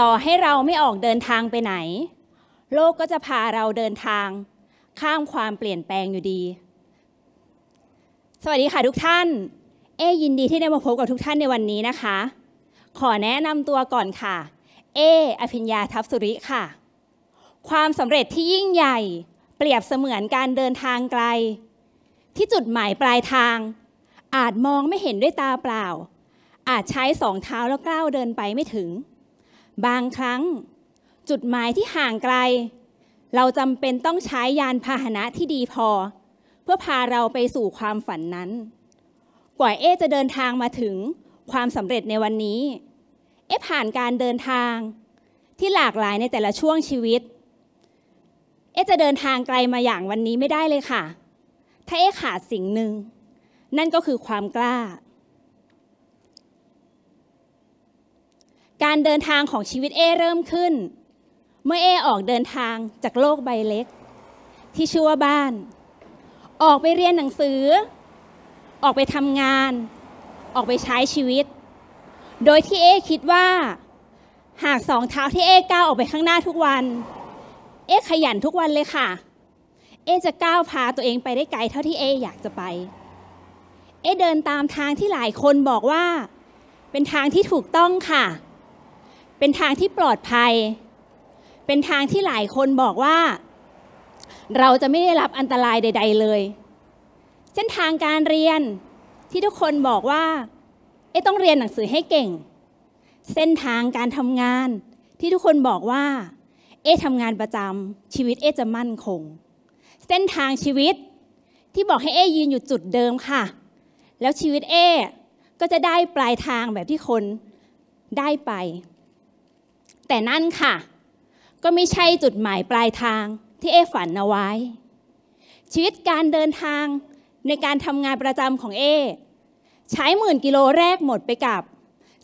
ต่อให้เราไม่ออกเดินทางไปไหน โลกก็จะพาเราเดินทาง ข้ามความเปลี่ยนแปลงอยู่ดี สวัสดีค่ะทุกท่าน เอยินดีที่ได้มาพบกับทุกท่านในวันนี้นะคะ ขอแนะนำตัวก่อนค่ะ เออภิญญาทัพสุริค่ะ ความสำเร็จที่ยิ่งใหญ่เปรียบเสมือนการเดินทางไกล ที่จุดหมายปลายทาง อาจมองไม่เห็นด้วยตาเปล่า อาจใช้สองเท้าแล้วก้าวเดินไปไม่ถึงบางครั้งจุดหมายที่ห่างไกล เราจำเป็นต้องใช้ยานพาหนะที่ดีพอ เพื่อพาเราไปสู่ความฝันนั้นกว่าเอจะเดินทางมาถึงความสำเร็จในวันนี้ เอผ่านการเดินทางที่หลากหลายในแต่ละช่วงชีวิตเอจะเดินทางไกลมาอย่างวันนี้ไม่ได้เลยค่ะ ถ้าเอขาดสิ่งหนึ่งนั่นก็คือความกล้าการเดินทางของชีวิตเอเริ่มขึ้น เมื่อเอออกเดินทางจากโลกใบเล็ก ที่ชื่อว่าบ้าน ออกไปเรียนหนังสือ ออกไปทำงาน ออกไปใช้ชีวิต โดยที่เอคิดว่า หากสองเท้าที่เอก้าวออกไปข้างหน้าทุกวันเอขยันทุกวันเลยค่ะเอจะก้าวพาตัวเองไปได้ไกลเท่าที่เออยากจะไปเอเดินตามทางที่หลายคนบอกว่า เป็นทางที่ถูกต้องค่ะเป็นทางที่ปลอดภัย เป็นทางที่หลายคนบอกว่า เราจะไม่ได้รับอันตรายใด ๆเลย เส้นทางการเรียนที่ทุกคนบอกว่า เอ๊ต้องเรียนหนังสือให้เก่ง เส้นทางการทำงานที่ทุกคนบอกว่าเอ๊ทำงานประจำชีวิตเอ๊จะมั่นคง เส้นทางชีวิตที่บอกให้เอ๊ยืนอยู่จุดเดิมค่ะ แล้วชีวิตเอ๊ก็จะได้ปลายทางแบบที่คนได้ไปแต่นั่นค่ะ ก็ไม่ใช่จุดหมายปลายทางที่เอฝันเอาไว้ ชีวิตการเดินทางในการทำงานประจำของเอใช้หมื่นกิโลแรกหมดไปกับ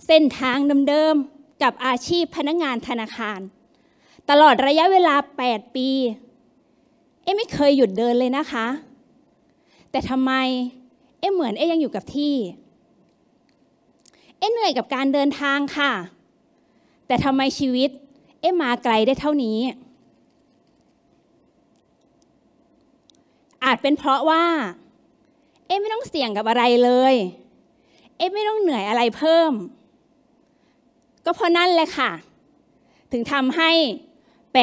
เส้นทางเดิมๆ กับอาชีพพนักงานธนาคาร ตลอดระยะเวลา 8 ปีเอไม่เคยหยุดเดินเลยนะคะ แต่ทำไม เอเหมือนเอยังอยู่กับที่ เอเหนื่อยกับการเดินทางค่ะเแต่ทำไมชีวิตเอ๊มาไกลได้เท่านี้ อาจเป็นเพราะว่าเอ๊ไม่ต้องเสี่ยงกับอะไรเลยเอ๊ไม่ต้องเหนื่อยอะไรเพิ่ม ก็เพราะนั่นแหละค่ะ ถึงทำให้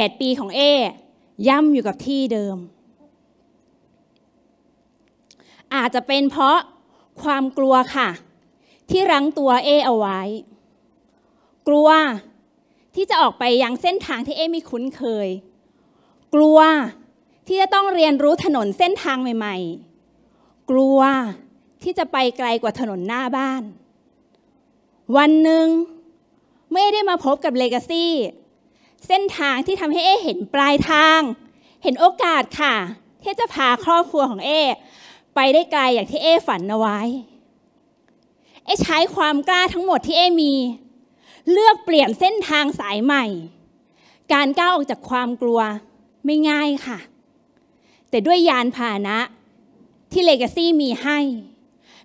8 ปีของเอ๊ย่ำอยู่กับที่เดิม อาจจะเป็นเพราะความกลัวค่ะ ที่รั้งตัวเอเอาไว้ กลัวที่จะออกไปยังเส้นทางที่เอไม่คุ้นเคย กลัว ที่จะต้องเรียนรู้ถนนเส้นทางใหม่ ๆ กลัว ที่จะไปไกลกว่าถนนหน้าบ้าน วันหนึ่งเมื่อได้มาพบกับเลกาซี่เส้นทางที่ทำให้เอ เห็นปลายทาง เห็นโอกาสค่ะ ที่จะพาครอบครัวของเอ ไปได้ไกลอย่างที่เอฝันเอาไว้เอใช้ความกล้าทั้งหมดที่เอมีเลือกเปลี่ยนเส้นทางสายใหม่ การก้าวออกจากความกลัวไม่ง่ายค่ะ แต่ด้วยยานพาหนะที่เลกาซี่มีให้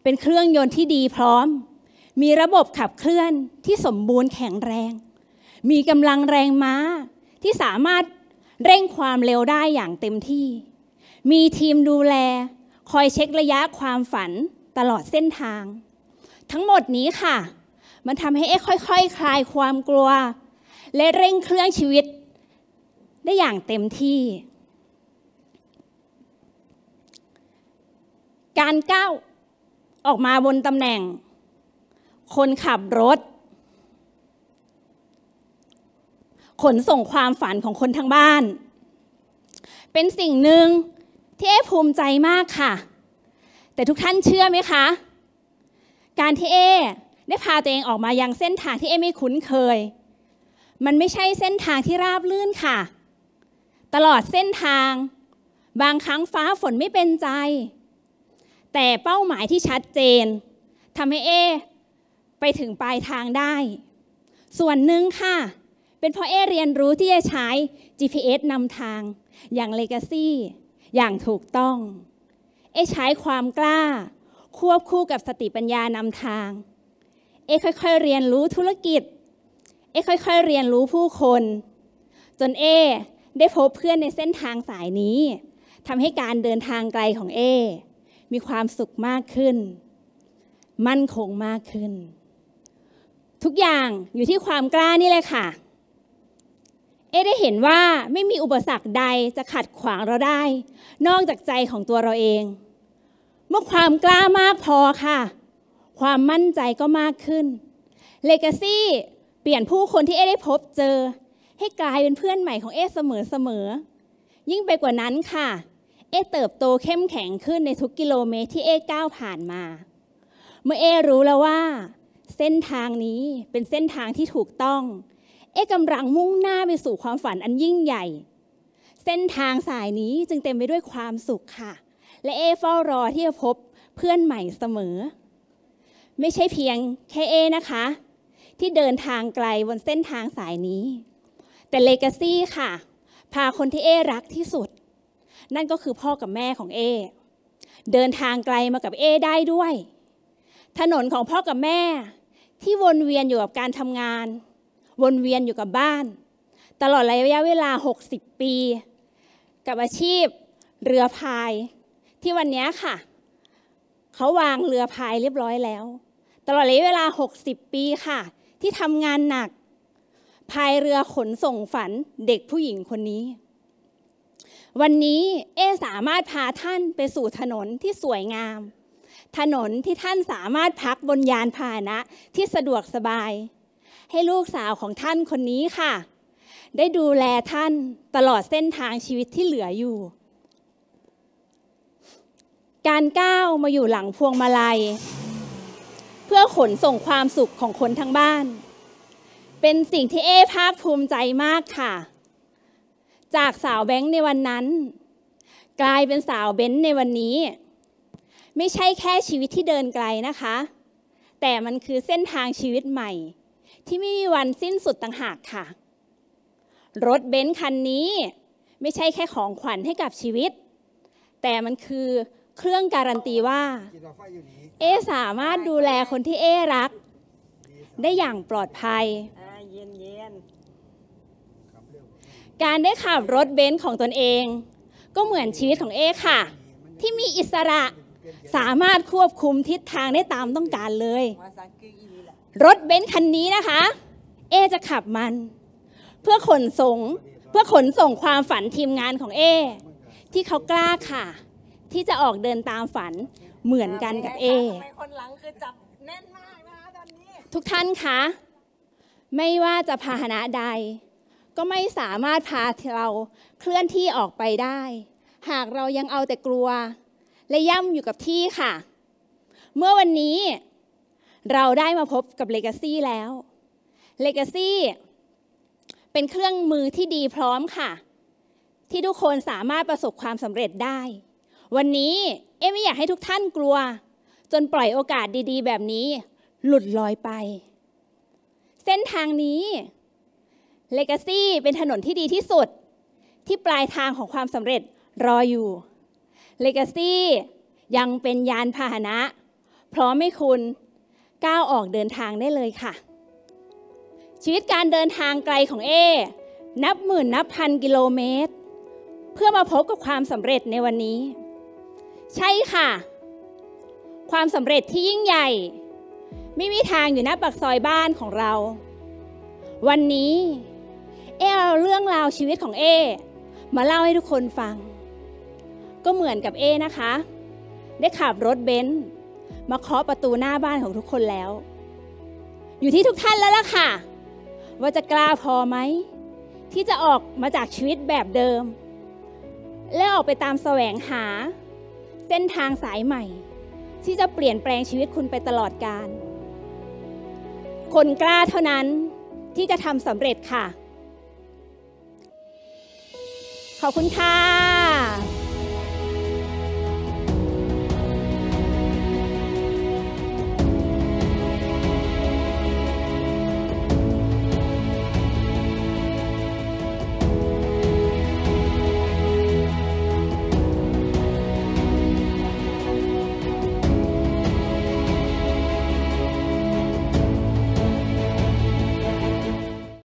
เป็นเครื่องยนต์ที่ดีพร้อม มีระบบขับเคลื่อนที่สมบูรณ์แข็งแรง มีกำลังแรงม้า ที่สามารถเร่งความเร็วได้อย่างเต็มที่ มีทีมดูแลคอยเช็คระยะความฝันตลอดเส้นทาง ทั้งหมดนี้ค่ะมันทำให้เอ๊ค่อยๆคคลายความกลัว และเร่งเครื่องชีวิต ได้อย่างเต็มที่ การก้าวออกมาบนตำแหน่ง คนขับรถ ขนส่งความฝันของคนทั้งบ้าน เป็นสิ่งหนึ่งที่เอ๊ภูมิใจมากค่ะ แต่ทุกท่านเชื่อไหมคะ การที่เอได้พาตัวเองออกมายังเส้นทางที่เอไม่คุ้นเคย มันไม่ใช่เส้นทางที่ราบลื่นค่ะ ตลอดเส้นทาง บางครั้งฟ้าฝนไม่เป็นใจ แต่เป้าหมายที่ชัดเจนทำให้เอ ไปถึงปลายทางได้ ส่วนหนึ่งค่ะ เป็นเพราะเอ เรียนรู้ที่จะใช้ GPS นำทางอย่าง Legacy อย่างถูกต้อง เอใช้ความกล้า ควบคู่กับสติปัญญานำทางเอค่อย ๆ เรียนรู้ธุรกิจ เอค่อย ๆเรียนรู้ผู้คน จนเอ ได้พบเพื่อนในเส้นทางสายนี้ทำให้การเดินทางไกลของเอมีความสุขมากขึ้น มั่นคงมากขึ้น ทุกอย่างอยู่ที่ความกล้านี่เลยค่ะเอได้เห็นว่าไม่มีอุปสรรคใดจะขัดขวางเราได้ นอกจากใจของตัวเราเอง เมื่อความกล้ามากพอค่ะความมั่นใจก็มากขึ้น เลกาซี่เปลี่ยนผู้คนที่เอได้พบเจอ ให้กลายเป็นเพื่อนใหม่ของเอเสมอเสมอ ยิ่งไปกว่านั้นค่ะ เอ เติบโตเข้มแข็งขึ้นในทุกกิโลเมตรที่เอก้าวผ่านมา เมื่อเอ รู้แล้วว่า เส้นทางนี้เป็นเส้นทางที่ถูกต้อง เอกำลังมุ่งหน้าไปสู่ความฝันอันยิ่งใหญ่ เส้นทางสายนี้จึงเต็มไปด้วยความสุขค่ะ และเอเฝ้ารอที่จะพบเพื่อนใหม่เสมอไม่ใช่เพียงแค่เอนะคะ ที่เดินทางไกลบนเส้นทางสายนี้ แต่เลกาซี่ค่ะ พาคนที่เอรักที่สุด นั่นก็คือพ่อกับแม่ของเอเดินทางไกลมากับเอได้ด้วย ถนนของพ่อกับแม่ ที่วนเวียนอยู่กับการทำงาน วนเวียนอยู่กับบ้าน ตลอดระยะเวลา60ปี กับอาชีพ เรือพาย ที่วันนี้ค่ะ เขาวางเรือพายเรียบร้อยแล้วตลอดระยะเวลา 60 ปี ค่ะ ที่ทำงานหนัก พายเรือขนส่งฝันเด็กผู้หญิงคนนี้ วันนี้เอสามารถพาท่านไปสู่ถนนที่สวยงาม ถนนที่ท่านสามารถพักบนยานพาหนะที่สะดวกสบาย ให้ลูกสาวของท่านคนนี้ค่ะ ได้ดูแลท่านตลอดเส้นทางชีวิตที่เหลืออยู่ การก้าวมาอยู่หลังพวงมาลัยเพื่อขนส่งความสุขของคนทั้งบ้าน เป็นสิ่งที่เอ้ภาคภูมิใจมากค่ะ จากสาวแบงค์ในวันนั้น กลายเป็นสาวเบนซ์ในวันนี้ ไม่ใช่แค่ชีวิตที่เดินไกลนะคะ แต่มันคือเส้นทางชีวิตใหม่ ที่ไม่มีวันสิ้นสุดต่างหากค่ะ รถเบนซ์คันนี้ ไม่ใช่แค่ของขวัญให้กับชีวิต แต่มันคือเครื่องการันตีว่า เอสามารถดูแลคนที่เอรัก ได้อย่างปลอดภัย การได้ขับรถเบนซ์ของตนเอง ก็เหมือนชีวิตของเอค่ะ ที่มีอิสระสามารถควบคุมทิศทางได้ตามต้องการเลย รถเบนซ์คันนี้นะคะ เอจะขับมัน เพื่อขนส่งเพื่อขนส่งความฝันทีมงานของเอที่เขากล้าค่ะที่จะออกเดินตามฝันเหมือนกันกับเอคนหลังคือจับแน่นมากนะคะตอนนี้ทุกท่านคะไม่ว่าจะพาหนะใด ก็ไม่สามารถพาเราเคลื่อนที่ออกไปได้ หากเรายังเอาแต่กลัว และย่ำอยู่กับที่ค่ะ เมื่อวันนี้เราได้มาพบกับลกาซี่แล้วลกาซี่เป็นเครื่องมือที่ดีพร้อมค่ะ ที่ทุกคนสามารถประสบความสำเร็จได้วันนี้เอมไม่อยากให้ทุกท่านกลัว จนปล่อยโอกาสดี ๆ แบบนี้ หลุดลอยไป เส้นทางนี้เลกาซี่เป็นถนนที่ดีที่สุด ที่ปลายทางของความสำเร็จรออยู่ เลกาซี่ยังเป็นยานพาหนะพร้อมให้คุณก้าวออกเดินทางได้เลยค่ะ ชีวิตการเดินทางไกลของเอ นับหมื่นนับพันกิโลเมตร เพื่อมาพบกับความสำเร็จในวันนี้ใช่ค่ะ ความสำเร็จที่ยิ่งใหญ่ ไม่มีทางอยู่หน้าปากซอยบ้านของเรา วันนี้ เอเอาเรื่องราวชีวิตของเอมาเล่าให้ทุกคนฟัง ก็เหมือนกับเอนะคะ ได้ขับรถเบนซ์มาเคาะประตูหน้าบ้านของทุกคนแล้ว อยู่ที่ทุกท่านแล้วล่ะค่ะ ว่าจะกล้าพอไหม ที่จะออกมาจากชีวิตแบบเดิม และออกไปตามแสวงหาเส้นทางสายใหม่ ที่จะเปลี่ยนแปลงชีวิตคุณไปตลอดกาลคนกล้าเท่านั้นที่จะทำสำเร็จค่ะ ขอบคุณค่ะ